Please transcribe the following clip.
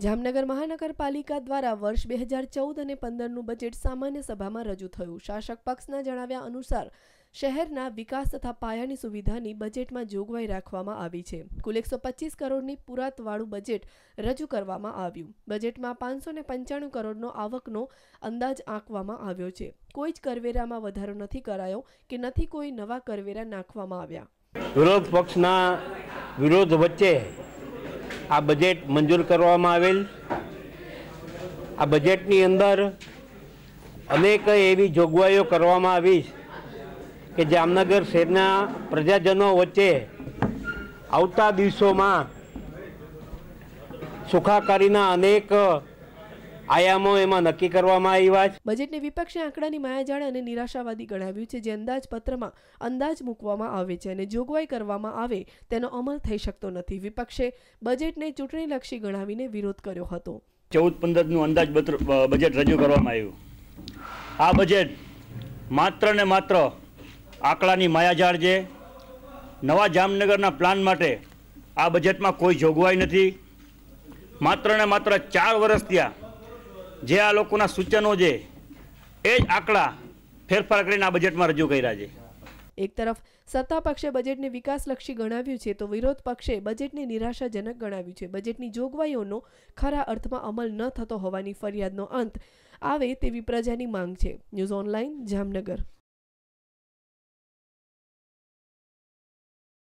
જામનગર મહાનગરપાલિકા દ્વારા વર્ષ બે હજાર ચૌદ અને પંદરનું બજેટ સામાન્ય સભામાં રજૂ થયું શાસક પક્ષના જણાવ્યા અનુસાર શહેરના વિકાસ તથા પાયાની સુવિધાની બજેટમાં જોગવાઈ રાખવામાં આવી છે કુલ એકસો પચીસ કરોડની પુરાતવાળું બજેટ રજૂ કરવામાં આવ્યું બજેટમાં પાંચસો ને પંચાણું કરોડનો આવકનો અંદાજ આંકવામાં આવ્યો છે કોઈ જ કરવેરામાં વધારો નથી કરાયો કે નથી કોઈ નવા કરવેરા નાખવામાં આવ્યા વિરોધ પક્ષના વિરોધ વચ્ચે આ બજેટ મંજૂર કરવામાં આવેલ આ બજેટની અંદર અનેક એવી જોગવાઈઓ કરવામાં આવી કે જામનગર શહેરના પ્રજાજનો વચ્ચે આવતા દિવસોમાં સુખાકારીના અનેક આયામો એમાં નક્કી કરવામાં આવ્યા છે બજેટને વિપક્ષે આંકડાની માયાજાળ અને નિરાશાવાદી ગણાવ્યું છે જે અંદાજપત્રમાં અંદાજ મૂકવામાં આવે છે અને જોગવાઈ કરવામાં આવે તેનો અમલ થઈ શકતો નથી વિપક્ષે બજેટને ચૂંટણીલક્ષી ગણાવીને વિરોધ કર્યો હતો ચૌદ પંદરનું અંદાજ બજેટ રજૂ કરવામાં આવ્યું આ બજેટ માત્ર ને માત્ર આંકડાની માયાજાળ છે નવા જામનગરના પ્લાન માટે આ બજેટમાં કોઈ જોગવાઈ નથી માત્ર ને માત્ર ચાર વર્ષ ત્યાં જે આ લોકોના સૂચનો છે એ જ આંકડા ફેરફાર કરીને આ બજેટમાં રજૂ કર્યા છે એક તરફ સત્તા પક્ષે બજેટને વિકાસલક્ષી ગણાવ્યું છે તો વિરોધ પક્ષે બજેટને નિરાશાજનક ગણાવ્યું છે બજેટની જોગવાઈઓનો ખરા અર્થમાં અમલ ન થતો હોવાની ફરિયાદનો અંત આવે તેવી પ્રજાની માંગ છે ન્યૂઝ ઓનલાઈન જામનગર